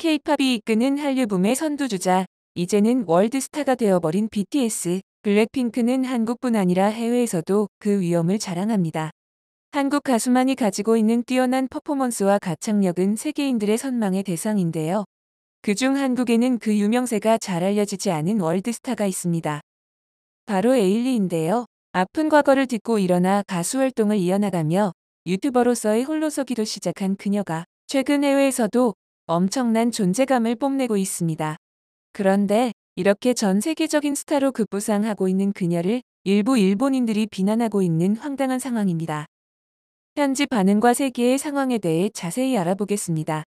케이팝이 이끄는 한류 붐의 선두주자, 이제는 월드스타가 되어버린 BTS, 블랙핑크는 한국뿐 아니라 해외에서도 그 위엄을 자랑합니다. 한국 가수만이 가지고 있는 뛰어난 퍼포먼스와 가창력은 세계인들의 선망의 대상인데요. 그중 한국에는 그 유명세가 잘 알려지지 않은 월드스타가 있습니다. 바로 에일리인데요. 아픈 과거를 딛고 일어나 가수 활동을 이어나가며 유튜버로서의 홀로서기도 시작한 그녀가 최근 해외에서도 엄청난 존재감을 뽐내고 있습니다. 그런데 이렇게 전 세계적인 스타로 급부상하고 있는 그녀를 일부 일본인들이 비난하고 있는 황당한 상황입니다. 현지 반응과 세계의 상황에 대해 자세히 알아보겠습니다.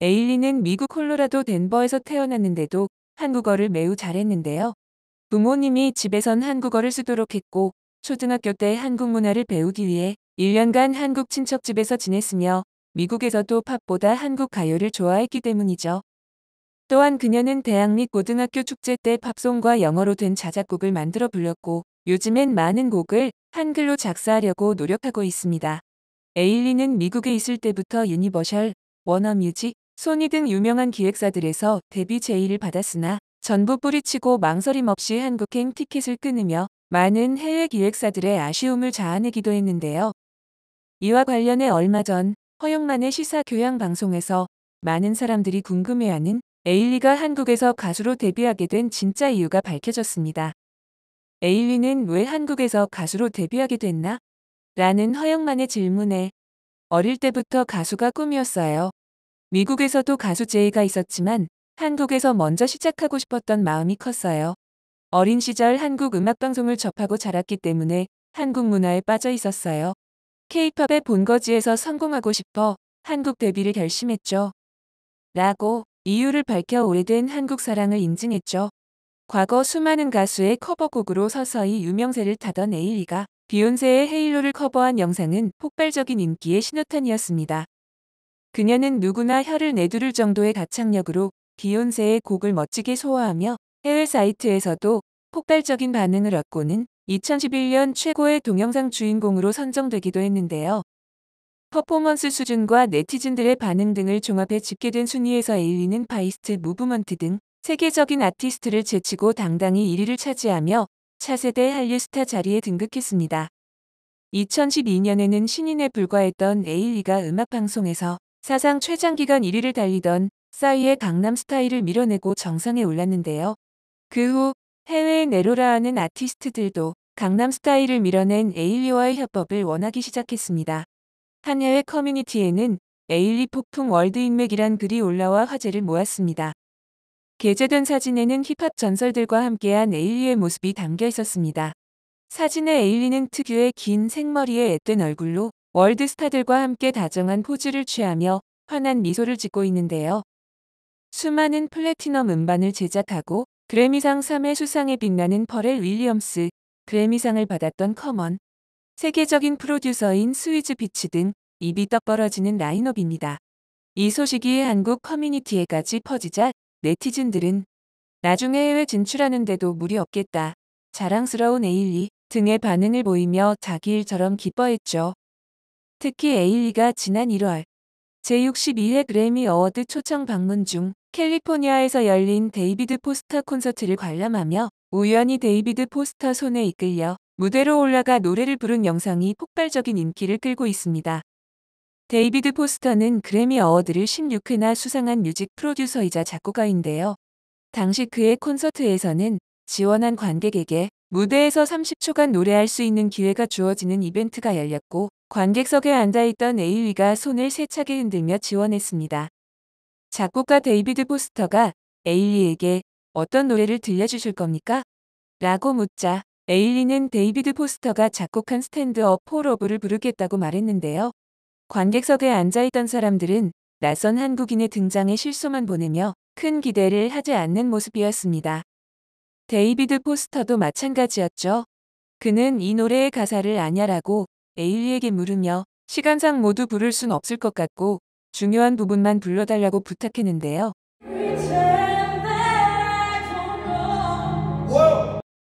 에일리는 미국 콜로라도 덴버에서 태어났는데도 한국어를 매우 잘했는데요. 부모님이 집에선 한국어를 쓰도록 했고 초등학교 때 한국 문화를 배우기 위해 1년간 한국 친척집에서 지냈으며 미국에서도 팝보다 한국 가요를 좋아했기 때문이죠. 또한 그녀는 대학 및 고등학교 축제 때 팝송과 영어로 된 자작곡을 만들어 불렀고 요즘엔 많은 곡을 한글로 작사하려고 노력하고 있습니다. 에일리는 미국에 있을 때부터 유니버셜, 워너뮤직, 소니 등 유명한 기획사들에서 데뷔 제의를 받았으나 전부 뿌리치고 망설임 없이 한국행 티켓을 끊으며 많은 해외 기획사들의 아쉬움을 자아내기도 했는데요. 이와 관련해 얼마 전 허영만의 시사 교양 방송에서 많은 사람들이 궁금해하는 에일리가 한국에서 가수로 데뷔하게 된 진짜 이유가 밝혀졌습니다. 에일리는 왜 한국에서 가수로 데뷔하게 됐나? 라는 허영만의 질문에 어릴 때부터 가수가 꿈이었어요. 미국에서도 가수 제의가 있었지만 한국에서 먼저 시작하고 싶었던 마음이 컸어요. 어린 시절 한국 음악방송을 접하고 자랐기 때문에 한국 문화에 빠져 있었어요. 케이팝의 본거지에서 성공하고 싶어 한국 데뷔를 결심했죠. 라고 이유를 밝혀 오래된 한국 사랑을 인증했죠. 과거 수많은 가수의 커버곡으로 서서히 유명세를 타던 에일리가 비욘세의 헤일로를 커버한 영상은 폭발적인 인기의 신호탄이었습니다. 그녀는 누구나 혀를 내두를 정도의 가창력으로 비욘세의 곡을 멋지게 소화하며 해외 사이트에서도 폭발적인 반응을 얻고는 2011년 최고의 동영상 주인공으로 선정되기도 했는데요. 퍼포먼스 수준과 네티즌들의 반응 등을 종합해 집계된 순위에서 에일리는 바이스트 무브먼트 등 세계적인 아티스트를 제치고 당당히 1위를 차지하며 차세대 한류스타 자리에 등극했습니다. 2012년에는 신인에 불과했던 에일리가 음악방송에서 사상 최장기간 1위를 달리던 싸이의 강남 스타일을 밀어내고 정상에 올랐는데요. 그후 해외 내로라 하는 아티스트들도 강남스타일을 밀어낸 에일리와의 협업을 원하기 시작했습니다. 한해외 커뮤니티에는 에일리 폭풍 월드 인맥이란 글이 올라와 화제를 모았습니다. 게재된 사진에는 힙합 전설들과 함께한 에일리의 모습이 담겨 있었습니다. 사진에 에일리는 특유의 긴 생머리에 앳된 얼굴로 월드 스타들과 함께 다정한 포즈를 취하며 환한 미소를 짓고 있는데요. 수많은 플래티넘 음반을 제작하고 그래미상 3회 수상에 빛나는 퍼렐 윌리엄스, 그래미상을 받았던 커먼, 세계적인 프로듀서인 스위즈 비치 등 입이 떡 벌어지는 라인업입니다. 이 소식이 한국 커뮤니티에까지 퍼지자 네티즌들은 나중에 해외 진출하는데도 무리 없겠다. 자랑스러운 에일리 등의 반응을 보이며 자기 일처럼 기뻐했죠. 특히 에일리가 지난 1월 제62회 그래미 어워드 초청 방문 중 캘리포니아에서 열린 데이비드 포스터 콘서트를 관람하며 우연히 데이비드 포스터 손에 이끌려 무대로 올라가 노래를 부른 영상이 폭발적인 인기를 끌고 있습니다. 데이비드 포스터는 그래미 어워드를 16회나 수상한 뮤직 프로듀서이자 작곡가인데요. 당시 그의 콘서트에서는 지원한 관객에게 무대에서 30초간 노래할 수 있는 기회가 주어지는 이벤트가 열렸고 관객석에 앉아있던 에일리가 손을 세차게 흔들며 지원했습니다. 작곡가 데이비드 포스터가 에일리에게 어떤 노래를 들려주실 겁니까? 라고 묻자 에일리는 데이비드 포스터가 작곡한 스탠드업 포로브를 부르겠다고 말했는데요. 관객석에 앉아있던 사람들은 낯선 한국인의 등장에 실소만 보내며 큰 기대를 하지 않는 모습이었습니다. 데이비드 포스터도 마찬가지였죠. 그는 이 노래의 가사를 아냐라고 에일리에게 물으며 시간상 모두 부를 순 없을 것 같고 중요한 부분만 불러달라고 부탁했는데요.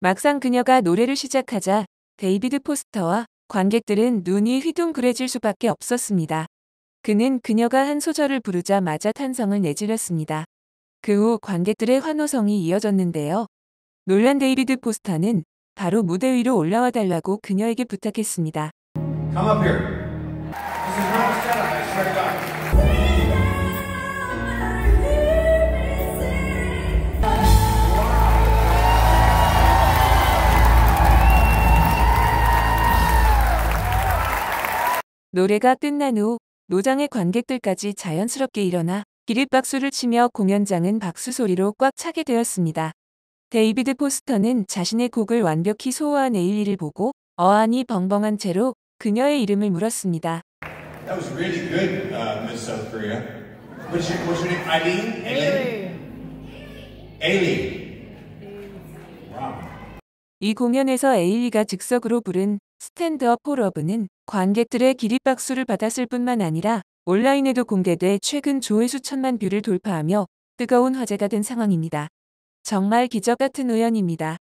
막상 그녀가 노래를 시작하자 데이비드 포스터와 관객들은 눈이 휘둥그레질 수밖에 없었습니다. 그는 그녀가 한 소절을 부르자마자 탄성을 내질렀습니다. 그 후 관객들의 환호성이 이어졌는데요. 놀란 데이비드 포스터는 바로 무대 위로 올라와 달라고 그녀에게 부탁했습니다. Come up here. 노래가 끝난 후 노장의 관객들까지 자연스럽게 일어나 기립박수를 치며 공연장은 박수 소리로 꽉 차게 되었습니다. 데이비드 포스터는 자신의 곡을 완벽히 소화한 에일리를 보고 어안이 벙벙한 채로 그녀의 이름을 물었습니다. That was really good, uh, Miss South Korea. What's your, what's your name? Eileen? Eileen? Eileen. 이 공연에서 에일리가 즉석으로 부른 스탠드업 폴러브는 관객들의 기립박수를 받았을 뿐만 아니라 온라인에도 공개돼 최근 조회수 천만 뷰를 돌파하며 뜨거운 화제가 된 상황입니다. 정말 기적 같은 우연입니다.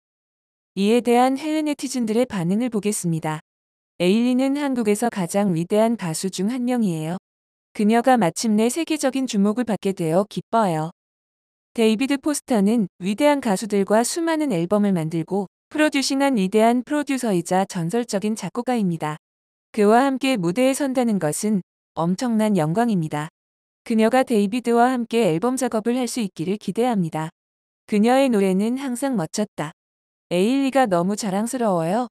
이에 대한 해외 네티즌들의 반응을 보겠습니다. 에일리는 한국에서 가장 위대한 가수 중 한 명이에요. 그녀가 마침내 세계적인 주목을 받게 되어 기뻐요. 데이비드 포스터는 위대한 가수들과 수많은 앨범을 만들고 프로듀싱한 위대한 프로듀서이자 전설적인 작곡가입니다. 그와 함께 무대에 선다는 것은 엄청난 영광입니다. 그녀가 데이비드와 함께 앨범 작업을 할 수 있기를 기대합니다. 그녀의 노래는 항상 멋졌다. 에일리가 너무 자랑스러워요.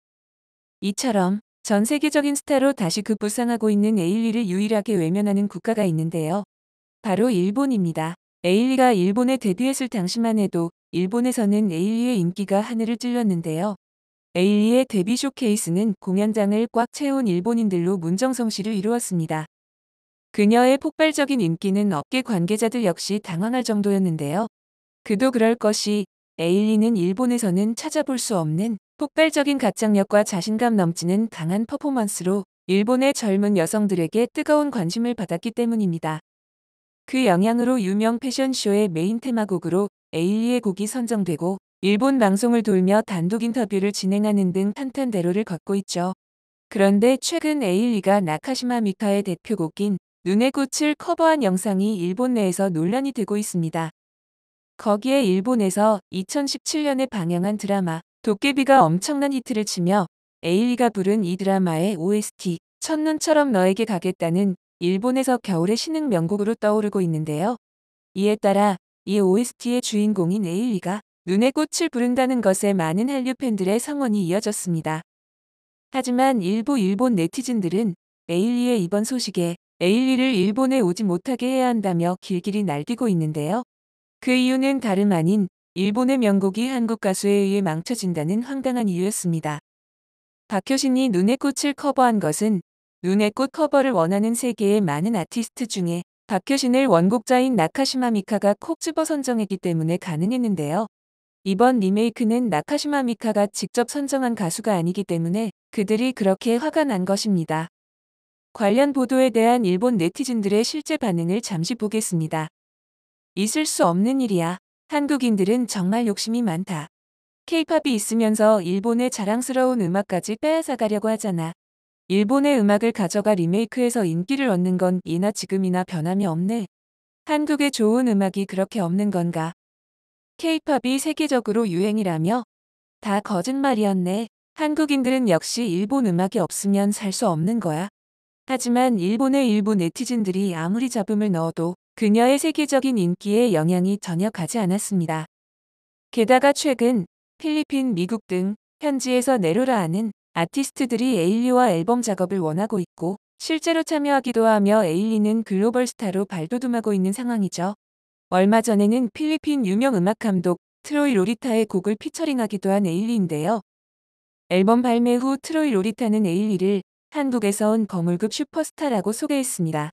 이처럼 전 세계적인 스타로 다시 급부상하고 있는 에일리를 유일하게 외면하는 국가가 있는데요. 바로 일본입니다. 에일리가 일본에 데뷔했을 당시만 해도 일본에서는 에일리의 인기가 하늘을 찔렀는데요. 에일리의 데뷔 쇼케이스는 공연장을 꽉 채운 일본인들로 문정성시를 이루었습니다. 그녀의 폭발적인 인기는 업계 관계자들 역시 당황할 정도였는데요. 그도 그럴 것이 에일리는 일본에서는 찾아볼 수 없는 폭발적인 가창력과 자신감 넘치는 강한 퍼포먼스로 일본의 젊은 여성들에게 뜨거운 관심을 받았기 때문입니다. 그 영향으로 유명 패션쇼의 메인 테마곡으로 a 2곡이 선정되고 일본 방송을 돌며 단독 인터뷰를 진행하는 등 탄탄대로를 걷고 있죠. 그런데 최근 A1가 나카시마 미카의 대표곡인 눈의 꽃을 커버한 영상이 일본 내에서 논란이 되고 있습니다. 거기에 일본에서 2017년에 방영한 드라마 도깨비가 엄청난 히트를 치며 에일리가 부른 이 드라마의 OST 첫눈처럼 너에게 가겠다는 일본에서 겨울의 신흥 명곡으로 떠오르고 있는데요. 이에 따라 이 OST의 주인공인 에일리가 눈의 꽃을 부른다는 것에 많은 한류 팬들의 성원이 이어졌습니다. 하지만 일부 일본 네티즌들은 에일리의 이번 소식에 에일리를 일본에 오지 못하게 해야 한다며 길길이 날뛰고 있는데요. 그 이유는 다름 아닌 일본의 명곡이 한국 가수에 의해 망쳐진다는 황당한 이유였습니다. 박효신이 눈의 꽃을 커버한 것은 눈의 꽃 커버를 원하는 세계의 많은 아티스트 중에 박효신을 원곡자인 나카시마 미카가 콕 집어 선정했기 때문에 가능했는데요. 이번 리메이크는 나카시마 미카가 직접 선정한 가수가 아니기 때문에 그들이 그렇게 화가 난 것입니다. 관련 보도에 대한 일본 네티즌들의 실제 반응을 잠시 보겠습니다. 있을 수 없는 일이야. 한국인들은 정말 욕심이 많다. 케이팝이 있으면서 일본의 자랑스러운 음악까지 빼앗아가려고 하잖아. 일본의 음악을 가져가 리메이크해서 인기를 얻는 건 이나 지금이나 변함이 없네. 한국의 좋은 음악이 그렇게 없는 건가. 케이팝이 세계적으로 유행이라며? 다 거짓말이었네. 한국인들은 역시 일본 음악이 없으면 살 수 없는 거야. 하지만 일본의 일부 네티즌들이 아무리 잡음을 넣어도 그녀의 세계적인 인기에 영향이 전혀 가지 않았습니다. 게다가 최근 필리핀, 미국 등 현지에서 내로라 하는 아티스트들이 에일리와 앨범 작업을 원하고 있고 실제로 참여하기도 하며 에일리는 글로벌 스타로 발돋움하고 있는 상황이죠. 얼마 전에는 필리핀 유명 음악 감독 트로이 로리타의 곡을 피처링하기도 한 에일리인데요. 앨범 발매 후 트로이 로리타는 에일리를 한국에서 온 거물급 슈퍼스타라고 소개했습니다.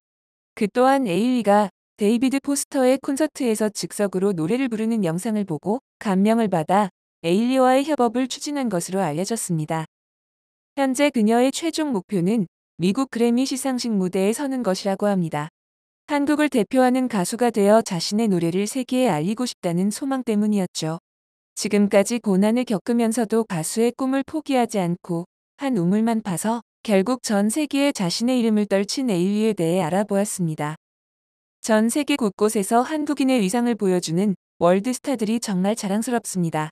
그 또한 에일리가 데이비드 포스터의 콘서트에서 즉석으로 노래를 부르는 영상을 보고 감명을 받아 에일리와의 협업을 추진한 것으로 알려졌습니다. 현재 그녀의 최종 목표는 미국 그래미 시상식 무대에 서는 것이라고 합니다. 한국을 대표하는 가수가 되어 자신의 노래를 세계에 알리고 싶다는 소망 때문이었죠. 지금까지 고난을 겪으면서도 가수의 꿈을 포기하지 않고 한 우물만 파서 결국 전 세계에 자신의 이름을 떨친 에일리에 대해 알아보았습니다. 전 세계 곳곳에서 한국인의 위상을 보여주는 월드스타들이 정말 자랑스럽습니다.